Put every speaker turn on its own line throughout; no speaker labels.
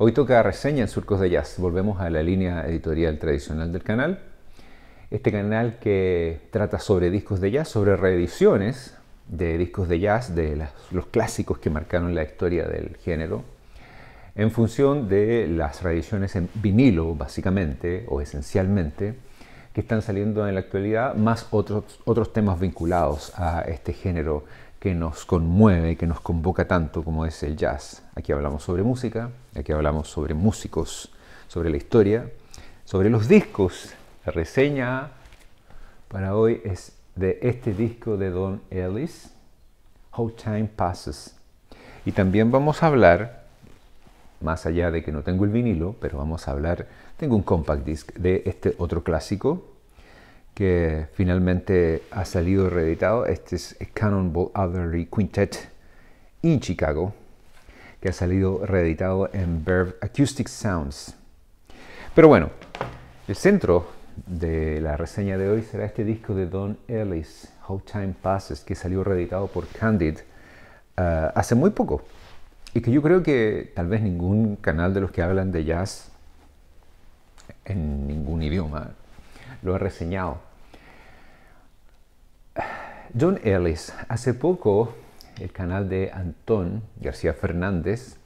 Hoy toca reseña en Surcos de Jazz. Volvemos a la línea editorial tradicional del canal. Este canal que trata sobre discos de jazz, sobre reediciones de discos de jazz, de los clásicos que marcaron la historia del género, en función de las reediciones en vinilo, básicamente, o esencialmente, que están saliendo en la actualidad, más otros, otros temas vinculados a este género que nos conmueve, que nos convoca tanto como es el jazz. Aquí hablamos sobre música, aquí hablamos sobre músicos, sobre la historia, sobre los discos. La reseña para hoy es de este disco de Don Ellis, How Time Passes. Y también vamos a hablar, más allá de que no tengo el vinilo, pero vamos a hablar, tengo un compact disc de este otro clásico, que finalmente ha salido reeditado. Este es Cannonball Adderley Quintet in Chicago, que ha salido reeditado en Verve Acoustic Sounds. Pero bueno, el centro de la reseña de hoy será este disco de Don Ellis, How Time Passes, que salió reeditado por Candid eh, hace muy poco. Y que yo creo que tal vez ningún canal de los que hablan de jazz en ningún idioma lo ha reseñado John Ellis, hace poco el canal de Antón García Fernández,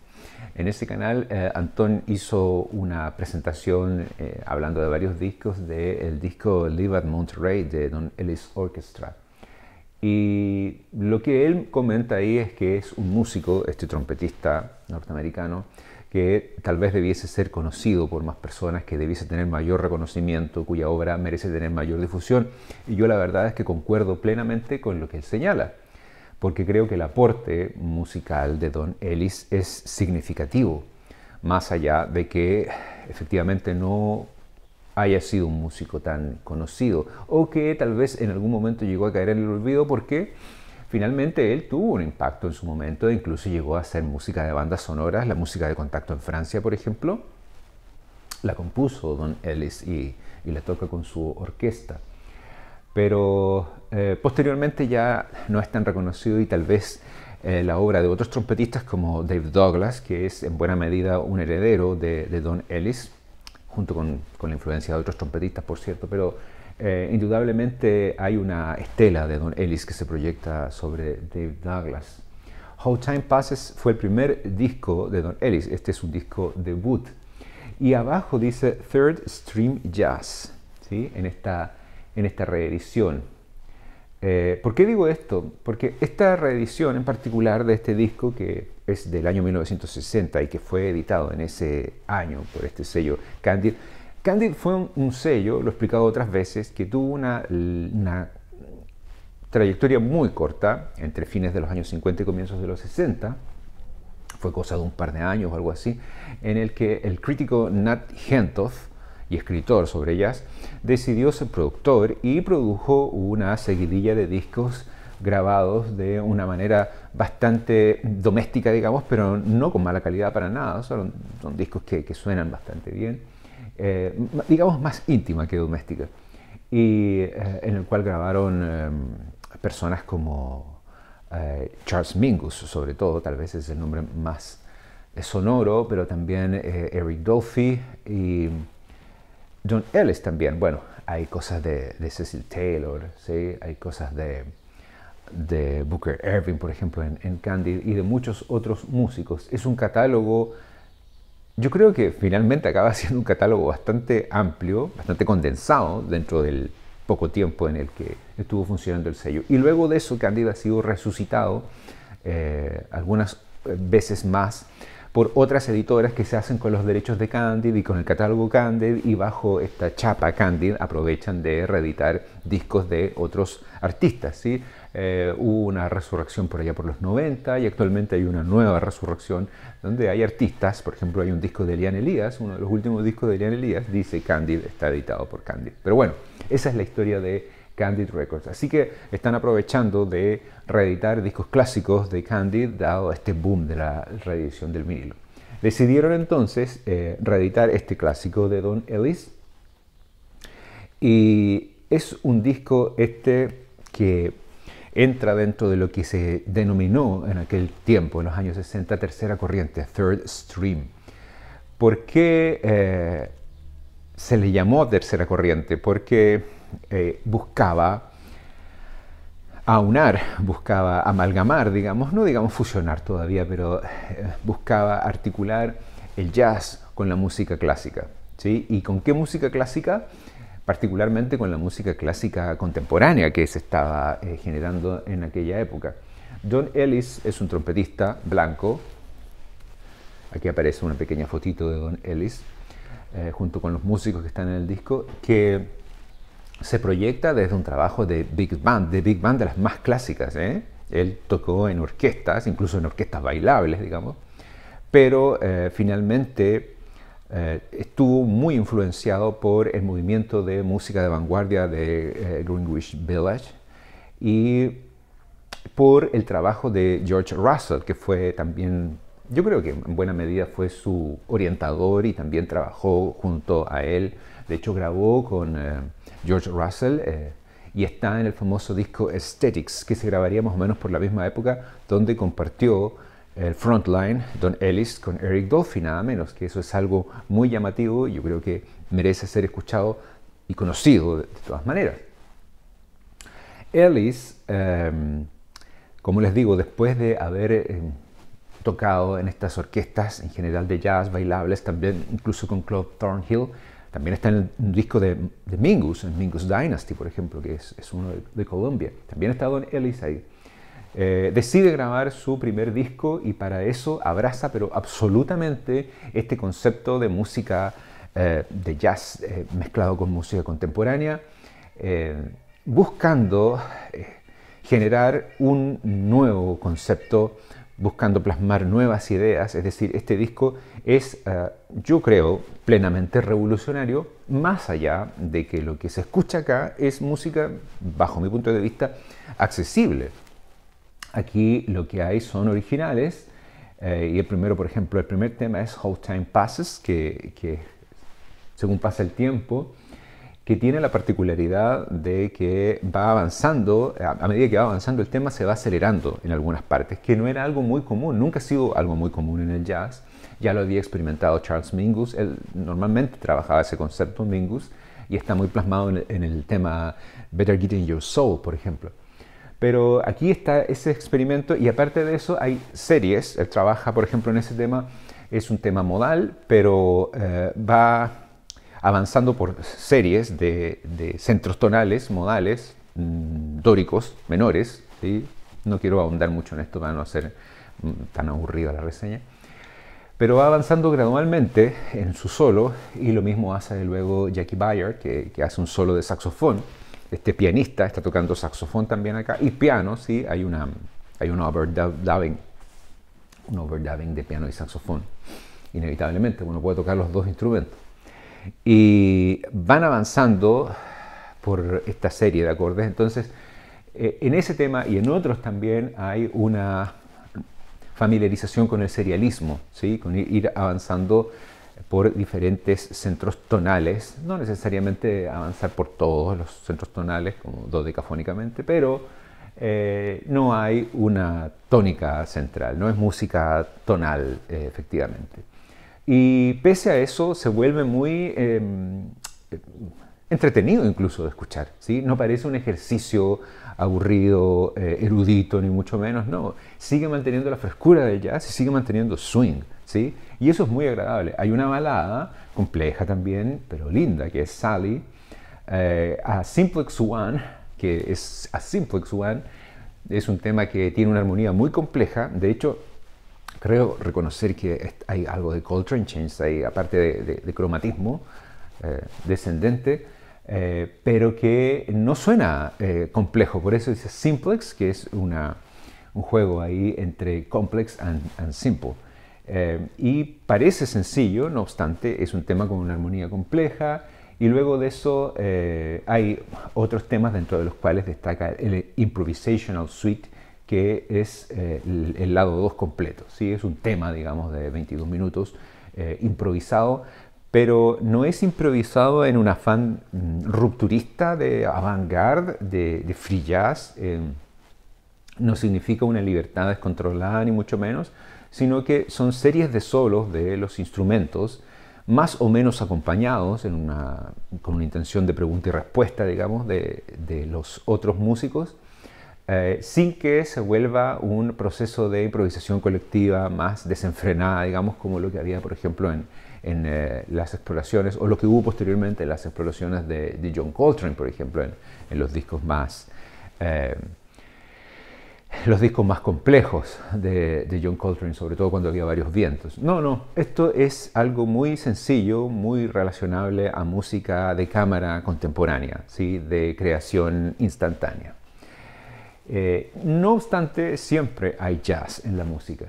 en ese canal eh, Antón hizo una presentación eh, hablando de varios discos del disco Live at Monterey de Don Ellis Orchestra. Y lo que él comenta ahí es que es un músico, este trompetista norteamericano, que tal vez debiese ser conocido por más personas, que debiese tener mayor reconocimiento, cuya obra merece tener mayor difusión. Y yo la verdad es que concuerdo plenamente con lo que él señala, porque creo que el aporte musical de Don Ellis es significativo, más allá de que efectivamente no haya sido un músico tan conocido, o que tal vez en algún momento llegó a caer en el olvido porque Finalmente él tuvo un impacto en su momento, incluso llegó a hacer música de bandas sonoras, la música de contacto en Francia, por ejemplo, la compuso Don Ellis y, la toca con su orquesta. Pero eh, posteriormente ya no es tan reconocido y tal vez eh, la obra de otros trompetistas como Dave Douglas, que es en buena medida un heredero de, Don Ellis, junto con, la influencia de otros trompetistas, por cierto, pero eh, indudablemente hay una estela de Don Ellis que se proyecta sobre Dave Douglas. How Time Passes fue el primer disco de Don Ellis, este es un disco debut. Y abajo dice Third Stream Jazz, ¿sí? en, esta, en esta reedición. Eh, ¿Por qué digo esto? Porque esta reedición en particular de este disco, que es del año 1960 y que fue editado en ese año por este sello Candid, Candid fue un, sello, lo he explicado otras veces, que tuvo una, trayectoria muy corta, entre fines de los años 50 y comienzos de los 60, fue cosa de un par de años o algo así, en el que el crítico Nat Hentoff, y escritor sobre ellas, decidió ser productor y produjo una seguidilla de discos grabados de una manera bastante doméstica, digamos, pero no con mala calidad para nada, son, discos que suenan bastante bien eh, digamos, más íntima que doméstica, y eh, en el cual grabaron eh, personas como Charles Mingus, sobre todo, tal vez es el nombre más sonoro, pero también Eric Dolphy y John Ellis también. Bueno, hay cosas de, Cecil Taylor, hay cosas de Booker Irving, por ejemplo, en, Candy, y de muchos otros músicos. Es un catálogo yo creo que finalmente acaba siendo un catálogo bastante amplio, bastante condensado dentro del poco tiempo en el que estuvo funcionando el sello. Y luego de eso, Candida ha sido resucitado eh, algunas eh, veces más por otras editoras que se hacen con los derechos de Candid y con el catálogo Candid y bajo esta chapa Candid aprovechan de reeditar discos de otros artistas. ¿sí? Eh, hubo una resurrección por allá por los 90 y actualmente hay una nueva resurrección donde hay artistas, por ejemplo hay un disco de Elian Elías, uno de los últimos discos de Elian Elías, dice Candid, está editado por Candid. Pero bueno, esa es la historia de Candid Records. Así que están aprovechando de reeditar discos clásicos de Candid dado este boom de la reedición del vinilo. Decidieron entonces eh, reeditar este clásico de Don Ellis y es un disco este que entra dentro de lo que se denominó en aquel tiempo, en los años 60, tercera corriente, third stream. ¿Por qué eh, se le llamó tercera corriente? Porque eh, buscaba aunar, buscaba amalgamar, digamos, no digamos fusionar todavía, pero eh, buscaba articular el jazz con la música clásica. ¿sí? ¿Y con qué música clásica? particularmente con la música clásica contemporánea que se estaba eh, generando en aquella época. John Ellis es un trompetista blanco, aquí aparece una pequeña fotito de Don Ellis, eh, junto con los músicos que están en el disco, que se proyecta desde un trabajo de big band, de big band de las más clásicas. ¿eh? Él tocó en orquestas, incluso en orquestas bailables, digamos, pero finalmente eh, estuvo muy influenciado por el movimiento de música de vanguardia de eh, Greenwich Village y por el trabajo de George Russell, que fue también, yo creo que en buena medida fue su orientador y también trabajó junto a él. De hecho, grabó con eh, George Russell y está en el famoso disco Aesthetics, que se grabaría más o menos por la misma época, donde compartió el frontline, Don Ellis, con Eric Dolphy, nada menos, que eso es algo muy llamativo, y yo creo que merece ser escuchado y conocido de, todas maneras. Ellis, em, como les digo, después de haber em, tocado en estas orquestas, en general de jazz, bailables, también incluso con Claude Thornhill, también está en el disco de, Mingus, en Mingus Dynasty, por ejemplo, que es, es uno de, de Colombia. También está Don Ellis ahí. Eh, decide grabar su primer disco y para eso abraza pero absolutamente este concepto de música eh, de jazz eh, mezclado con música contemporánea, buscando generar un nuevo concepto, buscando plasmar nuevas ideas, es decir, este disco es, yo creo, plenamente revolucionario, más allá de que lo que se escucha acá es música, bajo mi punto de vista, accesible. Aquí lo que hay son originales. Eh, y el primero, por ejemplo, el primer tema es How Time Passes, que, según pasa el tiempo, que tiene la particularidad de que va avanzando, a, medida que va avanzando el tema se va acelerando en algunas partes, que no era algo muy común, nunca ha sido algo muy común en el jazz, ya lo había experimentado Charles Mingus, él normalmente trabajaba ese concepto Mingus y está muy plasmado en el, en el tema Better Get in Your Soul, por ejemplo. Pero aquí está ese experimento y aparte de eso hay series. Él trabaja, por ejemplo, en ese tema. Es un tema modal, pero eh, va avanzando por series de, centros tonales, modales, mm, dóricos, menores. No quiero ahondar mucho en esto para no hacer mm, tan aburrida la reseña pero va avanzando gradualmente en su solo y lo mismo hace luego Jackie Byer, que, hace un solo de saxofón este pianista está tocando saxofón también acá, y piano, sí, hay, una, hay un overdubbing, de piano y saxofón, inevitablemente, uno puede tocar los dos instrumentos. Y van avanzando por esta serie de acordes, entonces eh, en ese tema y en otros también hay una familiarización con el serialismo, ¿sí? con ir avanzando por diferentes centros tonales, no necesariamente avanzar por todos los centros tonales, como dodecafónicamente, pero eh, no hay una tónica central, no es música tonal, eh, efectivamente. Y pese a eso, se vuelve muy em, entretenido incluso de escuchar, ¿sí? No parece un ejercicio aburrido, eh, erudito, ni mucho menos, no. Sigue manteniendo la frescura del jazz y sigue manteniendo swing, ¿sí? Y eso es muy agradable. Hay una balada, compleja también, pero linda, que es Sally, eh, a Simplex One, que es a Simplex One, es un tema que tiene una armonía muy compleja, de hecho, creo reconocer que hay algo de Coltrane Change ahí, aparte de, cromatismo eh, descendente, eh, pero que no suena eh, complejo. Por eso dice Simplex, que es una, un juego ahí entre complex and, simple. Eh, y parece sencillo, no obstante, es un tema con una armonía compleja. Y luego de eso hay otros temas dentro de los cuales destaca el Improvisational Suite, que es el, lado 2 completo. ¿sí? Es un tema, digamos, de 22 minutos improvisado, pero no es improvisado en un afán mm, rupturista de avant-garde, de, de, free jazz. Eh, no significa una libertad descontrolada, ni mucho menos, sino que son series de solos de los instrumentos, más o menos acompañados, con una intención de pregunta y respuesta, digamos, de, los otros músicos, eh, sin que se vuelva un proceso de improvisación colectiva más desenfrenada, digamos, como lo que había, por ejemplo, en, en eh, las exploraciones, o lo que hubo posteriormente en las exploraciones de, John Coltrane, por ejemplo, en, los discos más... Eh, los discos más complejos de, John Coltrane, sobre todo cuando había varios vientos. No, no, esto es algo muy sencillo, muy relacionable a música de cámara contemporánea, ¿sí? de creación instantánea. Eh, no obstante, siempre hay jazz en la música.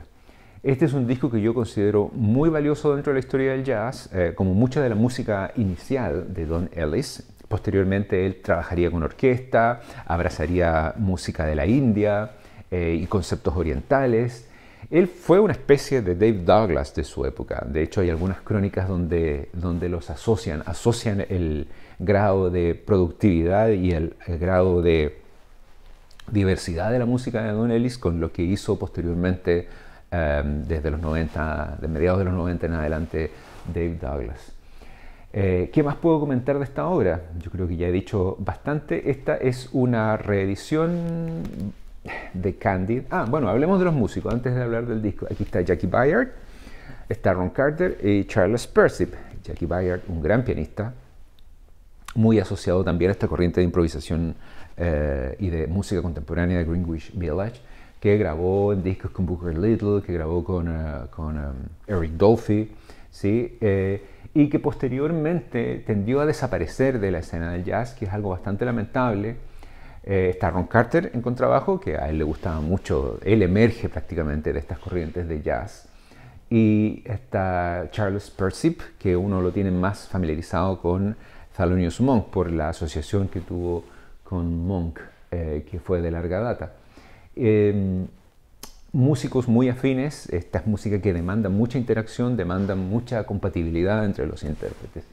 Este es un disco que yo considero muy valioso dentro de la historia del jazz, eh, como mucha de la música inicial de Don Ellis. Posteriormente él trabajaría con orquesta, abrazaría música de la India eh, y conceptos orientales. Él fue una especie de Dave Douglas de su época. De hecho, hay algunas crónicas donde, donde los asocian, asocian el grado de productividad y el grado de diversidad de la música de Don Ellis con lo que hizo posteriormente Em, desde los 90, de mediados de los 90 en adelante, Dave Douglas. Eh, ¿Qué más puedo comentar de esta obra? Yo creo que ya he dicho bastante. Esta es una reedición de Candid. Ah, bueno, hablemos de los músicos antes de hablar del disco. Aquí está Jackie Byard, está Ron Carter y Charles Persip. Jackie Byard, un gran pianista, muy asociado también a esta corriente de improvisación eh, y de música contemporánea de Greenwich Village que grabó en discos con Booker Little, que grabó con, eh, em, Eric Dolphy, eh, y que posteriormente tendió a desaparecer de la escena del jazz, que es algo bastante lamentable. Eh, está Ron Carter en contrabajo, que a él le gustaba mucho, él emerge prácticamente de estas corrientes de jazz. Y está Charles Persip, que uno lo tiene más familiarizado con Thelonious Monk por la asociación que tuvo con Monk, que fue de larga data. Em, músicos muy afines, esta es música que demanda mucha interacción, demanda mucha compatibilidad entre los intérpretes.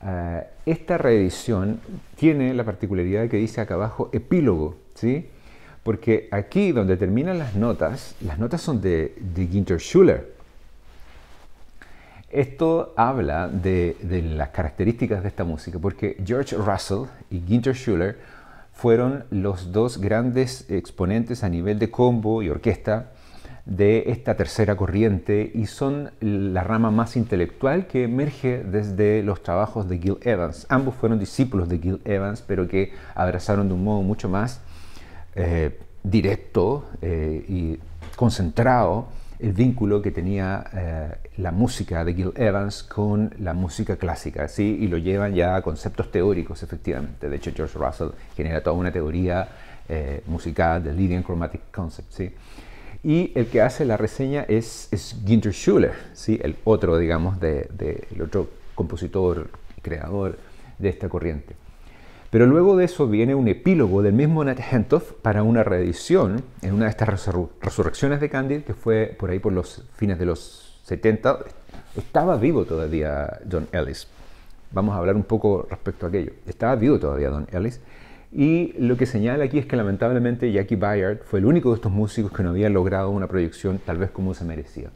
Ah, esta reedición tiene la particularidad que dice acá abajo epílogo, ¿sí? Porque aquí donde terminan las notas, las notas son de, de Ginter Schuller. Esto habla de, de las características de esta música, porque George Russell y Ginter Schuller fueron los dos grandes exponentes a nivel de combo y orquesta de esta tercera corriente y son la rama más intelectual que emerge desde los trabajos de Gil Evans. Ambos fueron discípulos de Gil Evans, pero que abrazaron de un modo mucho más eh, directo eh, y concentrado el vínculo que tenía eh, la música de Gil Evans con la música clásica, ¿sí? y lo llevan ya a conceptos teóricos, efectivamente. De hecho, George Russell genera toda una teoría eh, musical de Lydian Chromatic Concept. Y el que hace la reseña es, es Ginter Schuller, ¿sí? el otro, digamos, de, el otro compositor, creador de esta corriente. Pero luego de eso viene un epílogo del mismo Nat Hentoff para una reedición en una de estas resurrecciones de Candide que fue por ahí por los fines de los 70. Estaba vivo todavía John Ellis. Vamos a hablar un poco respecto a aquello. Estaba vivo todavía Don Ellis. Y lo que señala aquí es que lamentablemente Jackie Byard fue el único de estos músicos que no había logrado una proyección tal vez como se merecía.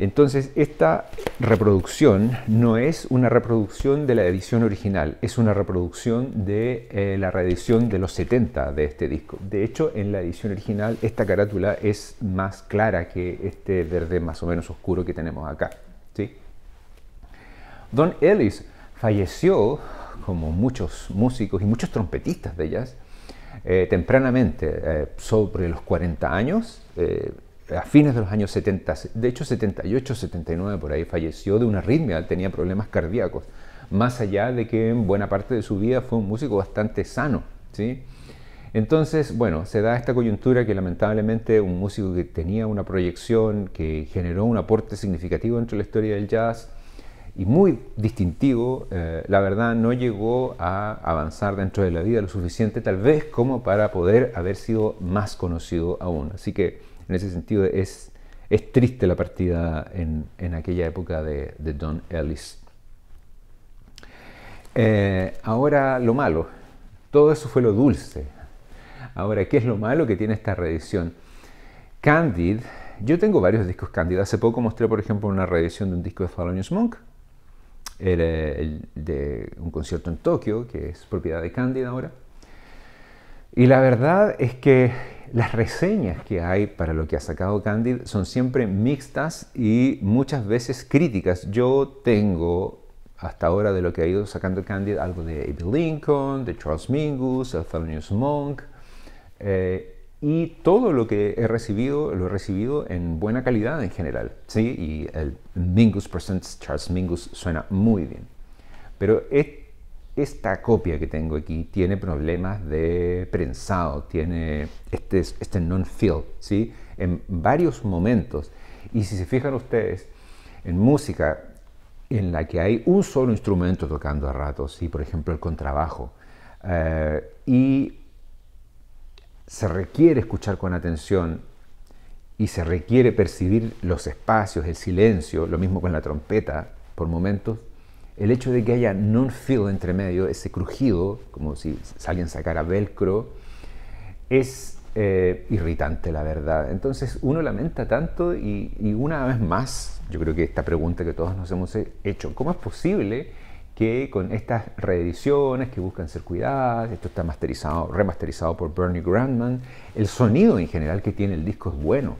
Entonces, esta reproducción no es una reproducción de la edición original, es una reproducción de eh, la reedición de los 70 de este disco. De hecho, en la edición original esta carátula es más clara que este verde más o menos oscuro que tenemos acá. ¿sí? Don Ellis falleció, como muchos músicos y muchos trompetistas de jazz, eh, tempranamente, eh, sobre los 40 años eh, a fines de los años 70, de hecho 78, 79 por ahí, falleció de una arritmia, tenía problemas cardíacos, más allá de que en buena parte de su vida fue un músico bastante sano. ¿sí? Entonces, bueno, se da esta coyuntura que lamentablemente un músico que tenía una proyección, que generó un aporte significativo dentro de la historia del jazz y muy distintivo, eh, la verdad no llegó a avanzar dentro de la vida lo suficiente, tal vez como para poder haber sido más conocido aún. Así que en ese sentido, es, es triste la partida en, aquella época de, Don Ellis. Eh, ahora, lo malo. Todo eso fue lo dulce. Ahora, ¿qué es lo malo que tiene esta reedición? Candid, yo tengo varios discos Candid. Hace poco mostré, por ejemplo, una reedición de un disco de Thelonious Monk, de un concierto en Tokio, que es propiedad de Candid ahora. Y la verdad es que las reseñas que hay para lo que ha sacado Candid son siempre mixtas y muchas veces críticas. Yo tengo hasta ahora de lo que ha ido sacando Candid algo de Abe Lincoln, de Charles Mingus, Thelonious Monk. Eh, y todo lo que he recibido lo he recibido en buena calidad en general. ¿sí? Y el Mingus Presents Charles Mingus suena muy bien. Pero esta copia que tengo aquí tiene problemas de prensado, tiene este, este non-fill, ¿sí? En varios momentos. Y si se fijan ustedes, en música en la que hay un solo instrumento tocando a ratos, ¿sí? por ejemplo el contrabajo, eh, y se requiere escuchar con atención y se requiere percibir los espacios, el silencio, lo mismo con la trompeta por momentos, el hecho de que haya non feel entre medio, ese crujido, como si alguien sacara velcro, es eh, irritante, la verdad. Entonces uno lamenta tanto y, una vez más, yo creo que esta pregunta que todos nos hemos hecho, ¿cómo es posible que con estas reediciones que buscan ser cuidadas, esto está masterizado, remasterizado por Bernie Grandman, el sonido en general que tiene el disco es bueno,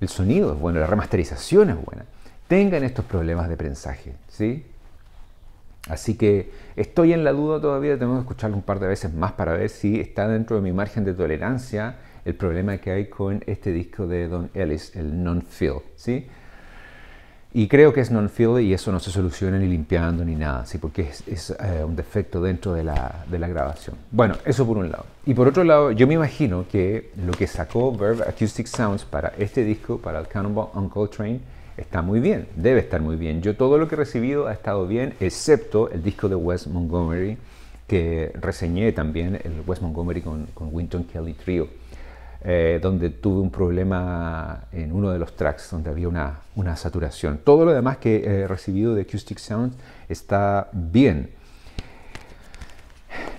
el sonido es bueno, la remasterización es buena, tengan estos problemas de prensaje, ¿sí? Así que estoy en la duda todavía, Tengo que escucharlo un par de veces más para ver si está dentro de mi margen de tolerancia el problema que hay con este disco de Don Ellis, el non-fill, ¿sí? Y creo que es non-fill y eso no se soluciona ni limpiando ni nada, ¿sí? Porque es, eh, un defecto dentro de la, grabación. Bueno, eso por un lado. Y por otro lado, yo me imagino que lo que sacó Verve Acoustic Sounds para este disco, para el Cannonball Uncle Train, está muy bien, debe estar muy bien. Yo todo lo que he recibido ha estado bien, excepto el disco de Wes Montgomery, que reseñé también, el Wes Montgomery con, Winton Kelly Trio, eh, donde tuve un problema en uno de los tracks, donde había una, una saturación. Todo lo demás que he recibido de Acoustic Sound está bien.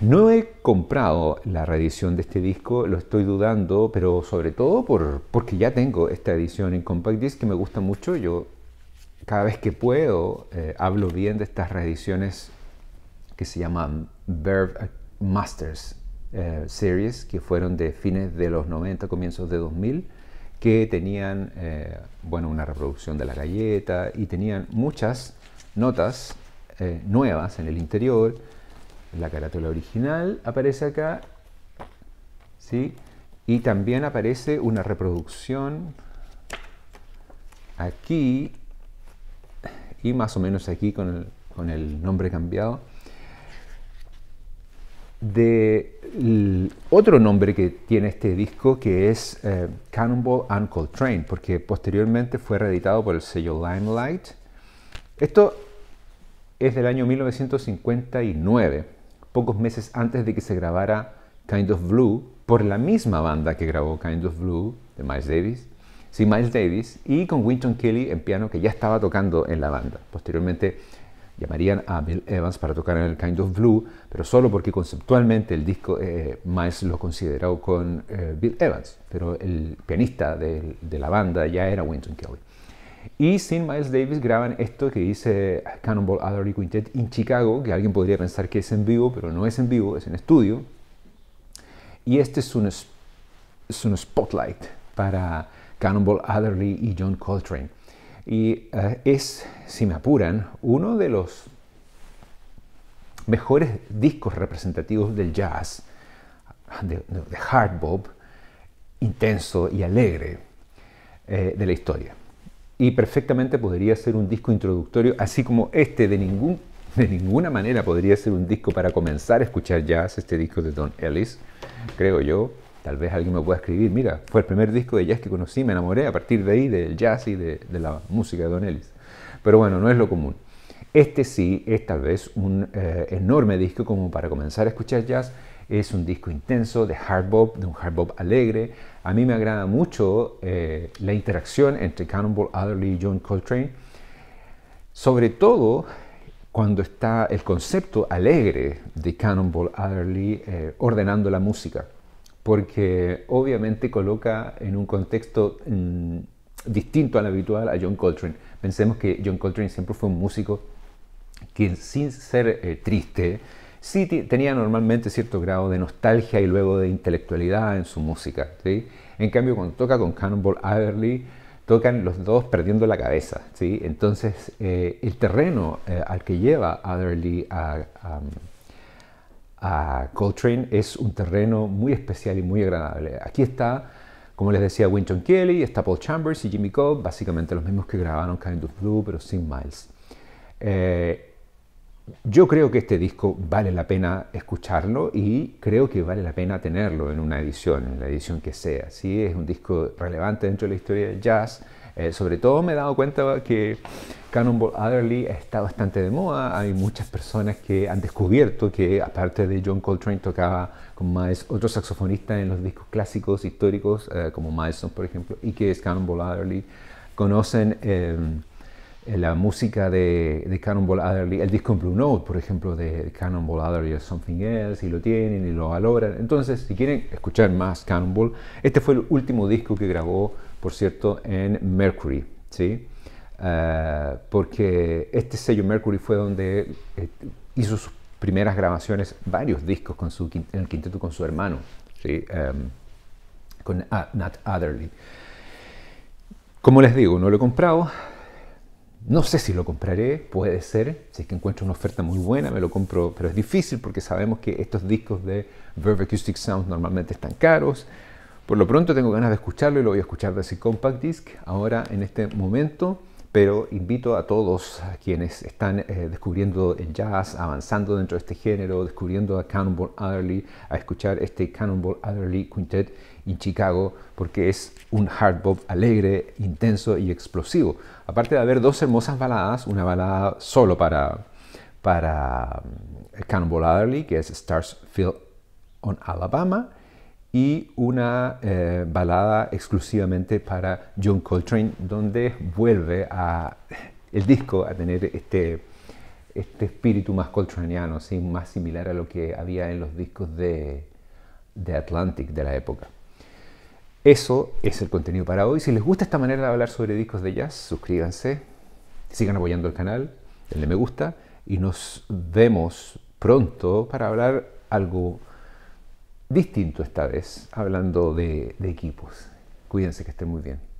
No he comprado la reedición de este disco, lo estoy dudando, pero sobre todo porque ya tengo esta edición en Compact Disc que me gusta mucho. Yo cada vez que puedo eh, hablo bien de estas reediciones que se llaman Verve Masters eh, Series, que fueron de fines de los 90, comienzos de 2000, que tenían eh, bueno, una reproducción de la galleta y tenían muchas notas nuevas en el interior la carátula original aparece acá, ¿sí? Y también aparece una reproducción aquí y más o menos aquí con el, nombre cambiado de otro nombre que tiene este disco que es eh, Cannonball and Coltrane porque posteriormente fue reeditado por el sello Limelight esto es del año 1959 pocos meses antes de que se grabara Kind of Blue por la misma banda que grabó Kind of Blue de Miles Davis. Sí, Miles Davis y con Winton Kelly en piano que ya estaba tocando en la banda. Posteriormente llamarían a Bill Evans para tocar en el Kind of Blue, pero solo porque conceptualmente el disco eh, Miles lo consideró con eh, Bill Evans, pero el pianista de, de la banda ya era Winton Kelly. Y sin Miles Davis graban esto que dice Cannonball Adderley Quintet en Chicago, que alguien podría pensar que es en vivo, pero no es en vivo, es en estudio. Y este es un, spotlight para Cannonball Adderley y John Coltrane. Y eh, es, si me apuran, uno de los mejores discos representativos del jazz, de, hard bop, intenso y alegre eh, de la historia y perfectamente podría ser un disco introductorio, así como este de ningún de ninguna manera podría ser un disco para comenzar a escuchar jazz, este disco de Don Ellis, creo yo. Tal vez alguien me pueda escribir, mira, fue el primer disco de jazz que conocí, me enamoré a partir de ahí del jazz y de, la música de Don Ellis. Pero bueno, no es lo común. Este sí es tal vez un eh, enorme disco como para comenzar a escuchar jazz es un disco intenso de hard bop, de un hard bop alegre. A mí me agrada mucho eh, la interacción entre Cannonball Adderley y John Coltrane, sobre todo cuando está el concepto alegre de Cannonball Adderley eh, ordenando la música, porque obviamente coloca en un contexto mm, distinto al habitual a John Coltrane. Pensemos que John Coltrane siempre fue un músico que sin ser eh, triste, sí tenía normalmente cierto grado de nostalgia y luego de intelectualidad en su música. ¿sí? En cambio, cuando toca con Cannonball Adderley, tocan los dos perdiendo la cabeza. ¿sí? Entonces, eh, el terreno eh, al que lleva Adderley a, Coltrane es un terreno muy especial y muy agradable. Aquí está como les decía, Winton Kelly, está Paul Chambers y Jimmy Cobb, básicamente los mismos que grabaron Kind of Blue, pero sin Miles. Eh, yo creo que este disco vale la pena escucharlo y creo que vale la pena tenerlo en una edición, en la edición que sea. ¿sí? Es un disco relevante dentro de la historia del jazz. Eh, sobre todo me he dado cuenta que Cannonball Adderley está bastante de moda. Hay muchas personas que han descubierto que, aparte de John Coltrane, tocaba con Miles, otros saxofonistas en los discos clásicos históricos, eh, como Mileson, por ejemplo, y que es Cannonball Adderley. Conocen. Eh, eh, la música de, Cannonball Adderley, el disco en Blue Note, por ejemplo, de Cannonball Adderley es Something Else, y lo tienen y lo valoran. Entonces, si quieren escuchar más Cannonball, este fue el último disco que grabó, por cierto, en Mercury, ¿sí? Eh, porque este sello Mercury fue donde eh, hizo sus primeras grabaciones, varios discos con su, en el quinteto con su hermano, em, con Nat Adderley. Como les digo, no lo he comprado, no sé si lo compraré, puede ser, si es que encuentro una oferta muy buena, me lo compro, pero es difícil porque sabemos que estos discos de Verve Acoustic Sound normalmente están caros. Por lo pronto tengo ganas de escucharlo y lo voy a escuchar desde Compact Disc ahora en este momento pero invito a todos quienes están eh, descubriendo el jazz, avanzando dentro de este género, descubriendo a Cannonball Adderley, a escuchar este Cannonball Adderley Quintet en Chicago, porque es un hard bop alegre, intenso y explosivo. Aparte de haber dos hermosas baladas, una balada solo para, para eh, Cannonball Adderley, que es Stars Fill on Alabama, y una eh, balada exclusivamente para John Coltrane, donde vuelve a, el disco a tener este, este espíritu más coltraneano, más similar a lo que había en los discos de, de Atlantic de la época. Eso es el contenido para hoy. Si les gusta esta manera de hablar sobre discos de jazz, suscríbanse, sigan apoyando el canal, denle me gusta y nos vemos pronto para hablar algo distinto esta vez, hablando de, equipos. Cuídense que estén muy bien.